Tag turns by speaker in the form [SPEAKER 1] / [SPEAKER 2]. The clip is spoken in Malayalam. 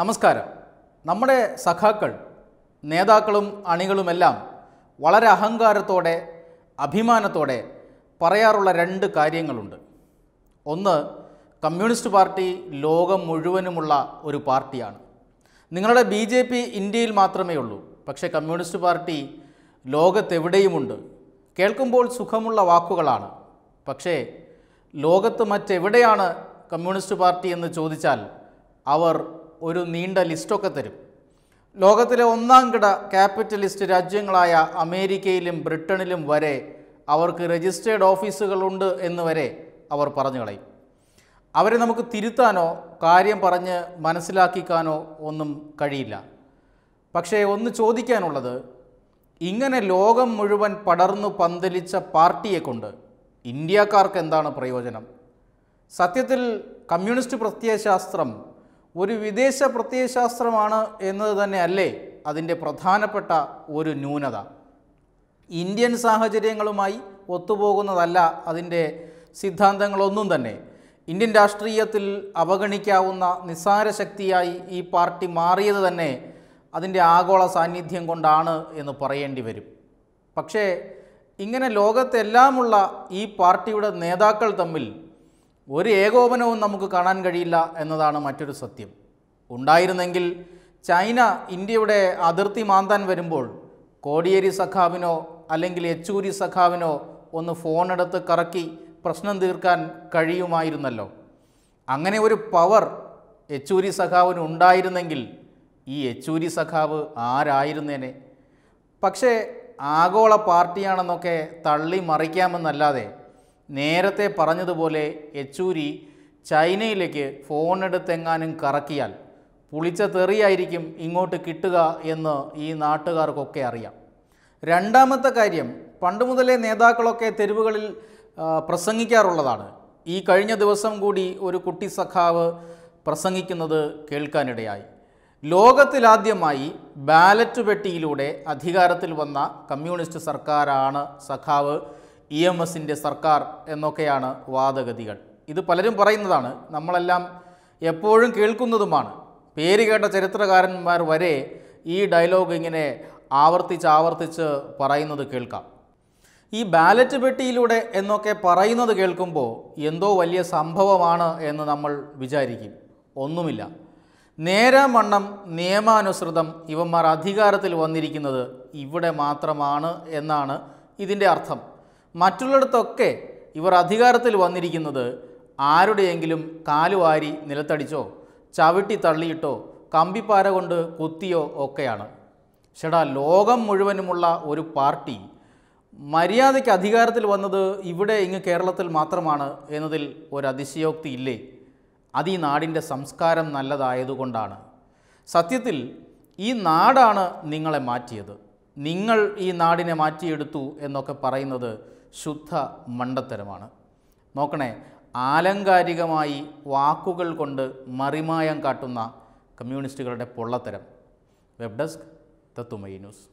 [SPEAKER 1] നമസ്കാരം നമ്മുടെ സഖാക്കൾ നേതാക്കളും അണികളുമെല്ലാം വളരെ അഹങ്കാരത്തോടെ അഭിമാനത്തോടെ പറയാറുള്ള രണ്ട് കാര്യങ്ങളുണ്ട് ഒന്ന് കമ്മ്യൂണിസ്റ്റ് പാർട്ടി ലോകം മുഴുവനുമുള്ള ഒരു പാർട്ടിയാണ് നിങ്ങളുടെ ബി ജെ പി ഇന്ത്യയിൽ മാത്രമേ ഉള്ളൂ പക്ഷേ കമ്മ്യൂണിസ്റ്റ് പാർട്ടി ലോകത്തെവിടെയുമുണ്ട് കേൾക്കുമ്പോൾ സുഖമുള്ള വാക്കുകളാണ് പക്ഷേ ലോകത്ത് മറ്റെവിടെയാണ് കമ്മ്യൂണിസ്റ്റ് പാർട്ടി എന്ന് ചോദിച്ചാൽ അവർ ഒരു നീണ്ട ലിസ്റ്റൊക്കെ തരും ലോകത്തിലെ ഒന്നാം കിട ക്യാപിറ്റലിസ്റ്റ് രാജ്യങ്ങളായ അമേരിക്കയിലും ബ്രിട്ടണിലും വരെ അവർക്ക് രജിസ്റ്റേർഡ് ഓഫീസുകളുണ്ട് എന്ന് വരെ അവർ പറഞ്ഞു കളയും അവരെ നമുക്ക് തിരുത്താനോ കാര്യം പറഞ്ഞ് മനസ്സിലാക്കിക്കാനോ ഒന്നും കഴിയില്ല പക്ഷേ ഒന്ന് ചോദിക്കാനുള്ളത് ഇങ്ങനെ ലോകം മുഴുവൻ പടർന്നു പന്തലിച്ച പാർട്ടിയെ കൊണ്ട് ഇന്ത്യക്കാർക്ക് എന്താണ് പ്രയോജനം സത്യത്തിൽ കമ്മ്യൂണിസ്റ്റ് പ്രത്യയശാസ്ത്രം ഒരു വിദേശ പ്രത്യയശാസ്ത്രമാണ് എന്നത് തന്നെ അല്ലേ അതിൻ്റെ പ്രധാനപ്പെട്ട ഒരു ന്യൂനത ഇന്ത്യൻ സാഹചര്യങ്ങളുമായി ഒത്തുപോകുന്നതല്ല അതിൻ്റെ സിദ്ധാന്തങ്ങളൊന്നും തന്നെ ഇന്ത്യൻ രാഷ്ട്രീയത്തിൽ അവഗണിക്കാവുന്ന നിസ്സാര ശക്തിയായി ഈ പാർട്ടി മാറിയത് തന്നെ അതിൻ്റെ ആഗോള സാന്നിധ്യം കൊണ്ടാണ് എന്ന് പറയേണ്ടി വരും പക്ഷേ ഇങ്ങനെ ലോകത്തെല്ലാമുള്ള ഈ പാർട്ടിയുടെ നേതാക്കൾ തമ്മിൽ ഒരു ഏകോപനവും നമുക്ക് കാണാൻ കഴിയില്ല എന്നതാണ് മറ്റൊരു സത്യം ഉണ്ടായിരുന്നെങ്കിൽ ചൈന ഇന്ത്യയുടെ അതിർത്തി മാന്താൻ വരുമ്പോൾ കോടിയേരി സഖാവിനോ അല്ലെങ്കിൽ യെച്ചൂരി സഖാവിനോ ഒന്ന് ഫോണെടുത്ത് കറക്കി പ്രശ്നം തീർക്കാൻ കഴിയുമായിരുന്നല്ലോ അങ്ങനെ ഒരു പവർ യെച്ചൂരി സഖാവിന് ഉണ്ടായിരുന്നെങ്കിൽ ഈ യെച്ചൂരി സഖാവ് ആരായിരുന്നേനെ പക്ഷേ ആഗോള പാർട്ടിയാണെന്നൊക്കെ തള്ളി മറിക്കാമെന്നല്ലാതെ നേരത്തെ പറഞ്ഞതുപോലെ യെച്ചൂരി ചൈനയിലേക്ക് ഫോണെടുത്തെങ്ങാനും കറക്കിയാൽ പുളിച്ച തെറിയായിരിക്കും ഇങ്ങോട്ട് കിട്ടുക എന്ന് ഈ നാട്ടുകാർക്കൊക്കെ അറിയാം രണ്ടാമത്തെ കാര്യം പണ്ട് മുതലേ നേതാക്കളൊക്കെ തെരുവുകളിൽ പ്രസംഗിക്കാറുള്ളതാണ് ഈ കഴിഞ്ഞ ദിവസം കൂടി ഒരു കുട്ടി സഖാവ് പ്രസംഗിക്കുന്നത് കേൾക്കാനിടയായി ലോകത്തിലാദ്യമായി ബാലറ്റ് പെട്ടിയിലൂടെ അധികാരത്തിൽ വന്ന കമ്മ്യൂണിസ്റ്റ് സർക്കാരാണ് സഖാവ് ഇ എം എസിൻ്റെ സർക്കാർ എന്നൊക്കെയാണ് വാദഗതികൾ ഇത് പലരും പറയുന്നതാണ് നമ്മളെല്ലാം എപ്പോഴും കേൾക്കുന്നതുമാണ് പേര് കേട്ട ചരിത്രകാരന്മാർ വരെ ഈ ഡയലോഗ് ഇങ്ങനെ ആവർത്തിച്ച് ആവർത്തിച്ച് പറയുന്നത് കേൾക്കാം ഈ ബാലറ്റ് പെട്ടിയിലൂടെ എന്നൊക്കെ പറയുന്നത് കേൾക്കുമ്പോൾ എന്തോ വലിയ സംഭവമാണ് എന്ന് നമ്മൾ വിചാരിക്കും ഒന്നുമില്ല നേരാമണ്ണം നിയമാനുസൃതം ഇവന്മാർ അധികാരത്തിൽ വന്നിരിക്കുന്നത് ഇവിടെ മാത്രമാണ് എന്നാണ് ഇതിൻ്റെ അർത്ഥം മറ്റുള്ളിടത്തൊക്കെ ഇവർ അധികാരത്തിൽ വന്നിരിക്കുന്നത് ആരുടെയെങ്കിലും കാലുവാരി നിലത്തടിച്ചോ ചവിട്ടി തള്ളിയിട്ടോ കമ്പിപ്പാര കൊണ്ട് കുത്തിയോ ഒക്കെയാണ് ചേടാ ലോകം മുഴുവനുമുള്ള ഒരു പാർട്ടി മര്യാദയ്ക്ക് അധികാരത്തിൽ വന്നത് ഇവിടെ ഇങ്ങ് കേരളത്തിൽ മാത്രമാണ് എന്നതിൽ ഒരു അതിശയോക്തി ഇല്ലേ അത് ഈ നാടിൻ്റെ സംസ്കാരം നല്ലതായതുകൊണ്ടാണ് സത്യത്തിൽ ഈ നാടാണ് നിങ്ങളെ മാറ്റിയത് നിങ്ങൾ ഈ നാടിനെ മാറ്റിയെടുത്തു എന്നൊക്കെ പറയുന്നത് ശുദ്ധ മണ്ടത്തരമാണ് നോക്കണേ ആലങ്കാരികമായി വാക്കുകൾ കൊണ്ട് മറിമായം കാട്ടുന്ന കമ്മ്യൂണിസ്റ്റുകളുടെ പൊള്ളത്തരം വെബ് ഡെസ്ക് തത്തുമൈ ന്യൂസ്